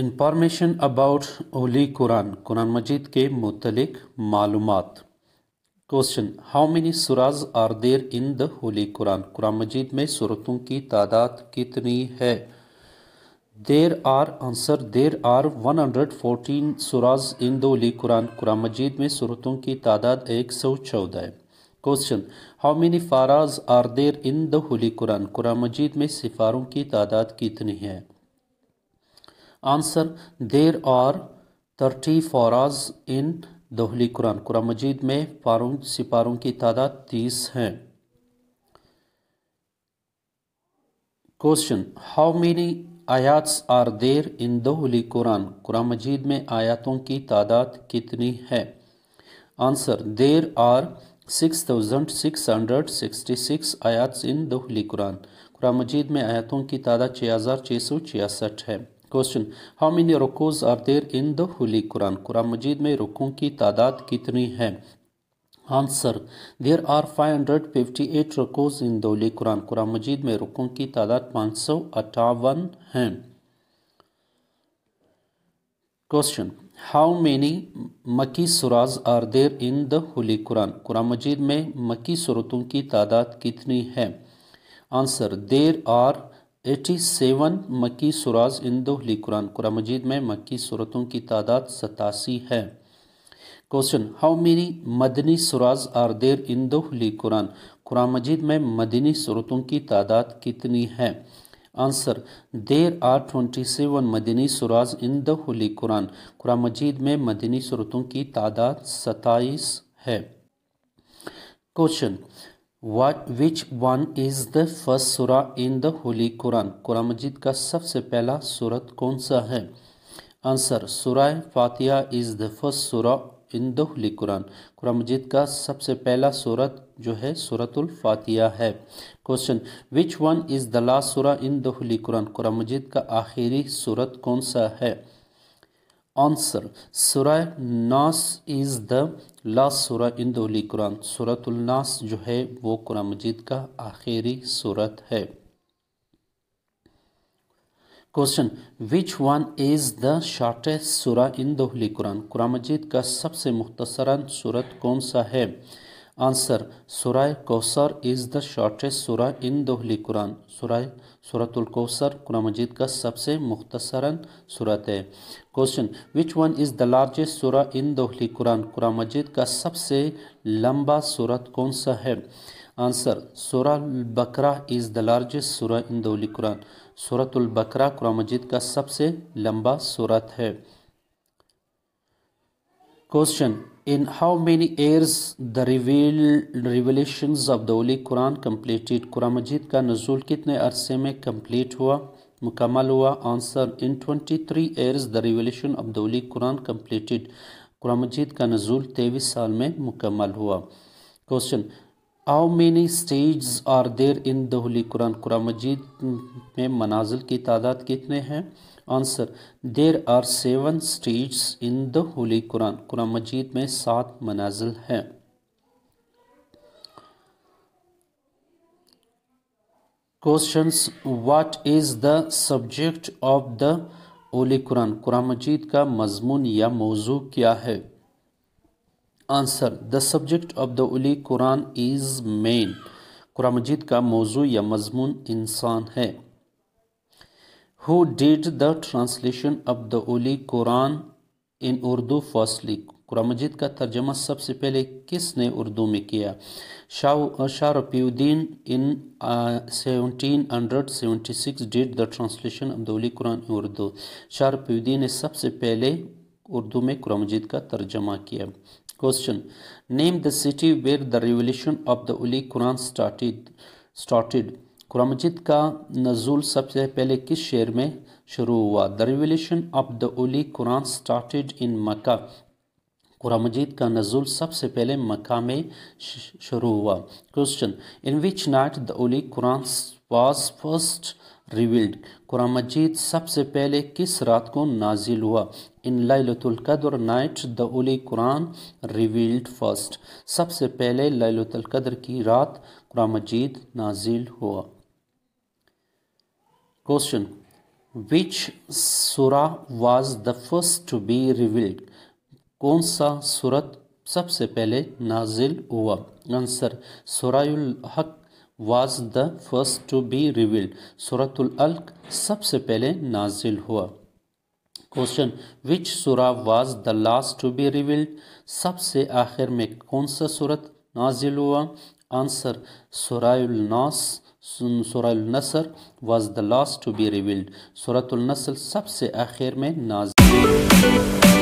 Information about holy Quran कुरान मजीद के मुतलिक मालूम question how many surahs are there in the holy Quran कुरान मजीद में सूरतों की तादाद कितनी है there are answer there are 114 surahs in the holy Quran कुरान मजीद में सूरतों की तादाद एक सौ चौदह है question how many paras are there in the holy Quran कुरान मजीद में सिफारों की तादाद कितनी है answer there are thirty फॉराज in the holy Quran कुरान मजीद में पारों सिपारों की तादाद तीस हैं question how many ayats are there in the holy Quran कुरान मजीद में आयातों की तादाद कितनी है answer there are six thousand six hundred sixty six ayat in the holy Quran कुरान मजीद में आयातों की तादाद छः हज़ार छः सौ छियासठ है question how many rukus are there in the holy Quran कुरान मजीद में रुकों की तादाद कितनी है answer there are 558 rukus in the holy Quran कुरान मजीद में रुकों की तादाद पाँच सौ अट्ठावन है question how many Makki surahs are there in the holy Quran कुरान मजीद में मकी सूरतों की तादाद कितनी है answer there are eighty seven Makki surahs in the holy Quran कुरान मजीद में मक्की सूरतों की तादाद सतासी है question how many Madani surahs are there in the holy Quran कुरान मजीद में मदनी सूरतों की तादाद कितनी है answer there are twenty seven Madani surahs in the holy Quran कुरान मजीद में मदनी सूरतों की तादाद सताईस है question what which one is the first sura in the holy Quran कुरान मजिद का सबसे पहला सूरत कौन सा है आंसर सुरा फातिया is the first sura in the holy Quran कुरान मजिद का सबसे पहला सूरत जो है सूरतुल है question which one is the last sura in the holy Quran कुरान मजिद का आखिरी सूरत कौन सा है answer surah Nas is the last surah in the holy Quran सूरतुलनास जो है वो कुरान मजीद का आखिरी सूरत है question which one is the shortest sura in the holy Quran कुरान मजीद का सबसे मुख्तसरा सूरत कौन सा है answer Surah Kausar is the shortest surah in the holy Quran Quran. Surah Suratul Kausar का सबसे मुख्तसरन सूरत है question which one is the largest sura in the holy Quran कुरान मजिद का सबसे लंबा सूरत कौन सा है आंसर सूरा बकरा is the largest sura in the holy Quran सूरतुल बकरा कुरान मजिद का सबसे लंबा सूरत है question In how many years the revealed revelations of the Holy Quran completed? quran majid ka nuzul kitne arse mein complete hua mukammal hua answer in 23 years the revelation of the Holy Quran completed. quran majid ka nuzul 23 saal mein mukammal hua question how many stages are there in holy Quran कुरान मजीद में मनाजिल की तादाद कितने हैं answer there are seven stages in the holy Quran कुरान मजीद में सात मनाजिल हैं question what is the subject of the holy Quran कुरान मजीद का मजमून या मौजू क्या है answer the subject of the holy Quran is man कुरान मजीद का मौजू या मजमून इंसान है who did the translation of the holy Quran in Urdu फॉसली कुरान मजीद का तर्जमा सबसे पहले किसने उर्दू में किया Shah Shah Rafiuddin in seventeen hundred seventy six did the translation of the holy Quran in Urdu Shah Rafiuddin ने सबसे पहले उर्दू में कुरान मजीद का तर्जमा किया Question Name the city where the revelation of the Holy Quran started. started. Quran मजिद का नजूल सबसे पहले किस शहर में शुरू हुआ the revolution of the holy Quran started in Mecca कुरान मजीद का नजूल सबसे पहले मक्का में शुरू हुआ question in which night the holy Quran was first revealed कुरान मजीद सबसे पहले किस रात को नाजिल हुआ in Lailatul Qadr night the holy Quran revealed first सबसे पहले लतुल्कद्र की रात कुरान मजीद नाजिल हुआ question which sura was the first to be revealed कौन सा सूरत सबसे पहले नाजिल हुआ answer surah al Alaq was the first to be revealed सूरतुल अल्क सबसे पहले नाजिल हुआ question which sura was the last to be revealed सबसे आखिर में कौन सा सूरत नाजिल हुआ answer surah Nas surah Nasr was the last to be revealed सूरतुलनसल सबसे आखिर में नाजिल